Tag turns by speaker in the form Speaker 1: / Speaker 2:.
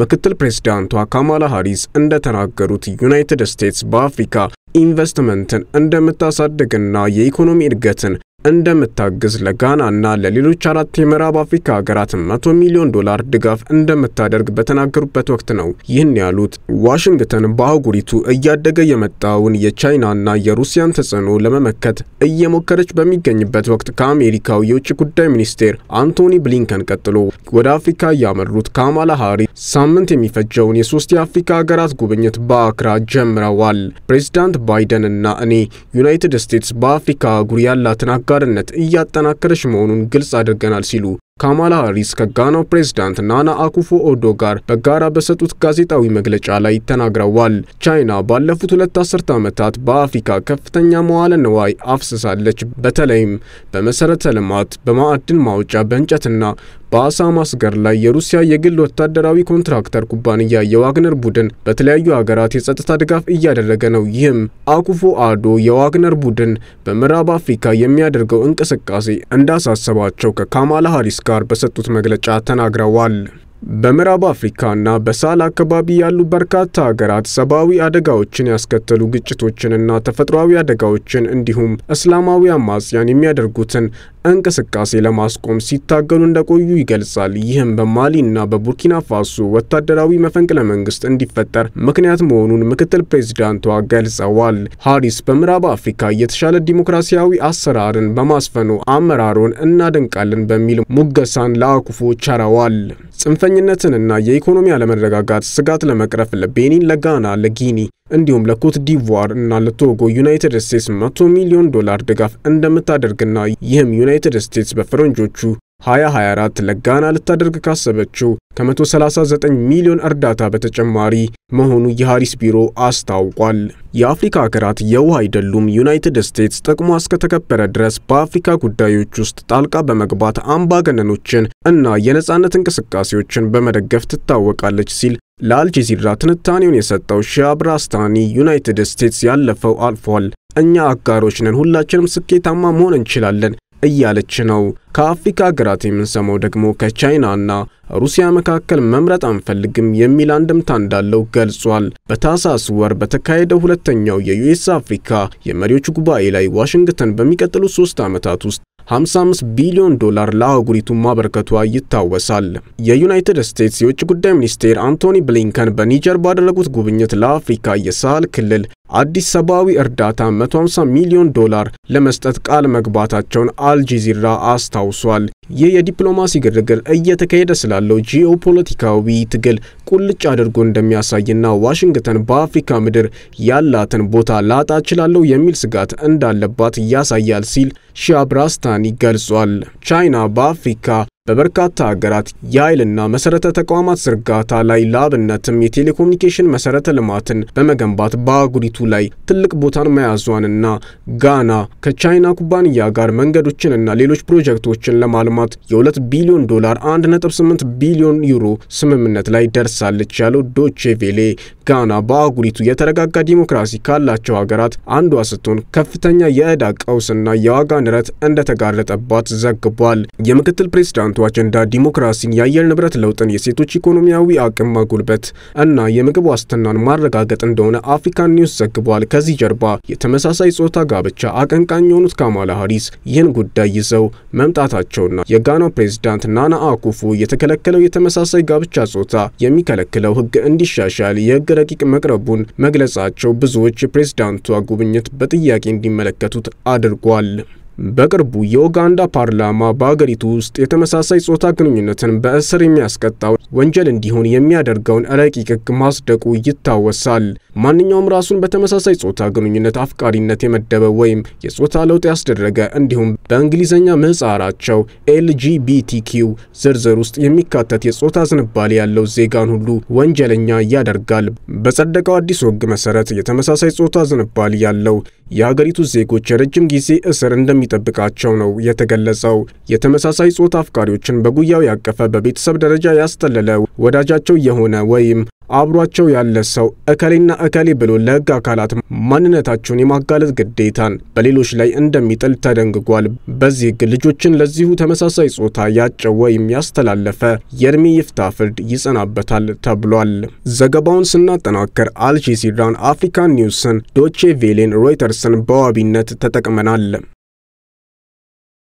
Speaker 1: ምክትል ፕሬዚዳንቷ ካማላ ሃሪስ እንደተናገሩት ዩናይትድ ስቴትስ በአፍሪካ ኢንቨስትመንትን እንደምታሳድግና የኢኮኖሚ እድገትን እንደምታግዝ ለጋና እና ለሌሎች አራት የምዕራብ አፍሪካ ሀገራት መቶ ሚሊዮን ዶላር ድጋፍ እንደምታደርግ በተናገሩበት ወቅት ነው ይህን ያሉት። ዋሽንግተን በአህጉሪቱ እያደገ የመጣውን የቻይናና የሩሲያን ተጽዕኖ ለመመከት እየሞከረች በሚገኝበት ወቅት ከአሜሪካው የውጭ ጉዳይ ሚኒስቴር አንቶኒ ብሊንከን ቀጥሎ ወደ አፍሪካ እያመሩት ካማላ ሃሪ ሳምንት የሚፈጀውን የሶስት የአፍሪካ ሀገራት ጉብኝት በአክራ ጀምረዋል። ፕሬዚዳንት ባይደን እና እኔ ዩናይትድ ስቴትስ በአፍሪካ አህጉር ያላትን አጋርነት እያጠናከረች መሆኑን ግልጽ አድርገናል ሲሉ ካማላ ሃሪስ ከጋናው ፕሬዝዳንት ናና አኩፎ ኦዶ ጋር በጋራ በሰጡት ጋዜጣዊ መግለጫ ላይ ተናግረዋል። ቻይና ባለፉት ሁለት አስርተ ዓመታት በአፍሪካ ከፍተኛ መዋለ ንዋይ አፍስሳለች። በተለይም በመሰረተ ልማት፣ በማዕድን ማውጫ፣ በእንጨትና በአሳ ማስገር ላይ የሩሲያ የግል ወታደራዊ ኮንትራክተር ኩባንያ የዋግነር ቡድን በተለያዩ ሀገራት የጸጥታ ድጋፍ እያደረገ ነው። ይህም አኩፎ አዶ የዋግነር ቡድን በምዕራብ አፍሪካ የሚያደርገው እንቅስቃሴ እንዳሳሰባቸው ከካማላ ሃሪስ ጋር በሰጡት መግለጫ ተናግረዋል። በምዕራብ አፍሪካና በሳህል አካባቢ ያሉ በርካታ ሀገራት ሰብአዊ አደጋዎችን ያስከተሉ ግጭቶችንና ተፈጥሯዊ አደጋዎችን እንዲሁም እስላማዊ አማጽያን የሚያደርጉትን እንቅስቃሴ ለማስቆም ሲታገሉ እንደቆዩ ይገልጻል። ይህም በማሊና በቡርኪና ፋሶ ወታደራዊ መፈንቅለ መንግስት እንዲፈጠር ምክንያት መሆኑን ምክትል ፕሬዚዳንቷ ገልጸዋል። ሀሪስ በምዕራብ አፍሪካ የተሻለ ዲሞክራሲያዊ አሰራርን በማስፈኑ አመራሩን እናደንቃለን በሚል ሙገሳን ለአኩፎ ቸረዋል። ጽንፈኝነትንና የኢኮኖሚ አለመረጋጋት ስጋት ለመቅረፍ ለቤኒን፣ ለጋና፣ ለጊኒ እንዲሁም ለኮት ዲቯር እና ለቶጎ ዩናይትድ ስቴትስ መቶ ሚሊዮን ዶላር ድጋፍ እንደምታደርግና ይህም ዩናይትድ ስቴትስ በፈረንጆቹ 2024 ለጋና ልታደርግ ካሰበችው ከ139 ሚሊዮን እርዳታ በተጨማሪ መሆኑ የሃሪስ ቢሮ አስታውቋል። የአፍሪካ ሀገራት የውሃ አይደሉም። ዩናይትድ ስቴትስ ጥቅሟ እስከተከበረ ድረስ በአፍሪካ ጉዳዮች ውስጥ ጣልቃ በመግባት አምባገነኖችን እና የነጻነት እንቅስቃሴዎችን በመደገፍ ትታወቃለች ሲል ለአልጀዚራ ትንታኔውን የሰጠው ሻብራስታኒ ዩናይትድ ስቴትስ ያለፈው አልፏል። እኛ አጋሮች ነን። ሁላችንም ስኬታማ መሆን እንችላለን። እያለች ነው። ከአፍሪካ ሀገራት የምንሰማው ደግሞ ከቻይናና ሩሲያ መካከል መምረጥ አንፈልግም የሚል አንድምታ እንዳለው ገልጿል። በታህሳስ ወር በተካሄደው ሁለተኛው የዩኤስ አፍሪካ የመሪዎች ጉባኤ ላይ ዋሽንግተን በሚቀጥሉት ሶስት ዓመታት ውስጥ 55 ቢሊዮን ዶላር ለአህጉሪቱ ማበርከቷ ይታወሳል። የዩናይትድ ስቴትስ የውጭ ጉዳይ ሚኒስቴር አንቶኒ ብሊንከን በኒጀር ባደረጉት ጉብኝት ለአፍሪካ የሳህል ክልል አዲስ ሰብአዊ እርዳታ 150 ሚሊዮን ዶላር ለመስጠት ቃል መግባታቸውን አልጀዚራ አስታውሷል። ይህ የዲፕሎማሲ ግርግር እየተካሄደ ስላለው ጂኦፖለቲካዊ ትግል ቁልጭ አድርጎ እንደሚያሳይና ዋሽንግተን በአፍሪካ ምድር ያላትን ቦታ ላጣ እችላለሁ የሚል ስጋት እንዳለባት ያሳያል ሲል ሻብራስታኒ ገልጿል። ቻይና በአፍሪካ በበርካታ ሀገራት የኃይልና መሰረተ ተቋማት ዝርጋታ ላይ ለአብነትም የቴሌኮሙኒኬሽን መሰረተ ልማትን በመገንባት በአህጉሪቱ ላይ ትልቅ ቦታን መያዟንና ጋና ከቻይና ኩባንያ ጋር መንገዶችንና ሌሎች ፕሮጀክቶችን ለማልማት የ2 ቢሊዮን ዶላር 1.8 ቢሊዮን ዩሮ ስምምነት ላይ ደርሳለች ያለው ዶቼ ቬሌ ጋና በአህጉሪቱ የተረጋጋ ዲሞክራሲ ካላቸው ሀገራት አንዷ ስትሆን ከፍተኛ የዕዳ ቀውስና የዋጋ ንረት እንደተጋረጠባት ዘግቧል። የምክትል ፕሬዚዳንቱ የህብረቱ አጀንዳ ዲሞክራሲን፣ የአየር ንብረት ለውጥን፣ የሴቶች ኢኮኖሚያዊ አቅም ማጎልበት እና የምግብ ዋስትናን ማረጋገጥ እንደሆነ አፍሪካን ኒውስ ዘግቧል። ከዚህ ጀርባ የተመሳሳይ ጾታ ጋብቻ አቀንቃኝ የሆኑት ካማላ ሀሪስ ይህን ጉዳይ ይዘው መምጣታቸውና የጋናው ፕሬዚዳንት ናና አኩፉ የተከለከለው የተመሳሳይ ጋብቻ ጾታ የሚከለክለው ህግ እንዲሻሻል የህግ ረቂቅ መቅረቡን መግለጻቸው ብዙዎች የፕሬዚዳንቷ ጉብኝት በጥያቄ እንዲመለከቱት አድርጓል። በቅርቡ የኡጋንዳ ፓርላማ በአገሪቱ ውስጥ የተመሳሳይ ጾታ ግንኙነትን በእስር የሚያስቀጣው ወንጀል እንዲሆን የሚያደርገውን ረቂቅ ሕግ ማጽደቁ ይታወሳል። ማንኛውም ራሱን በተመሳሳይ ጾታ ግንኙነት አፍቃሪነት የመደበ ወይም የጾታ ለውጥ ያስደረገ እንዲሁም በእንግሊዝኛ ምህጻራቸው ኤልጂቢቲኪው ዝርዝር ውስጥ የሚካተት የጾታ ዝንባሌ ያለው ዜጋን ሁሉ ወንጀለኛ ያደርጋል። በጸደቀው አዲሱ ሕግ መሰረት የተመሳሳይ ጾታ ዝንባሌ ያለው የሀገሪቱ ዜጎች የረጅም ጊዜ እስር እንደሚጠብቃቸው ነው የተገለጸው። የተመሳሳይ ጾታ አፍቃሪዎችን በጉያው ያቀፈ በቤተሰብ ደረጃ ያስጠለለ ወዳጃቸው የሆነ ወይም አብሯቸው ያለ ሰው እከሌና እከሌ ብሎ ለህግ አካላት ማንነታቸውን የማጋለጥ ግዴታን በሌሎች ላይ እንደሚጥል ተደንግጓል። በዚህ ህግ ልጆችን ለዚሁ ተመሳሳይ ጾታ ያጨወ ወይም ያስተላለፈ የእድሜ ይፍታ ፍርድ ይጸናበታል ተብሏል። ዘገባውን ስናጠናክር አልጀዚራን፣ አፍሪካን ኒውስን፣ ዶቼ ቬሌን፣ ሮይተርስን በዋቢነት ተጠቅመናል።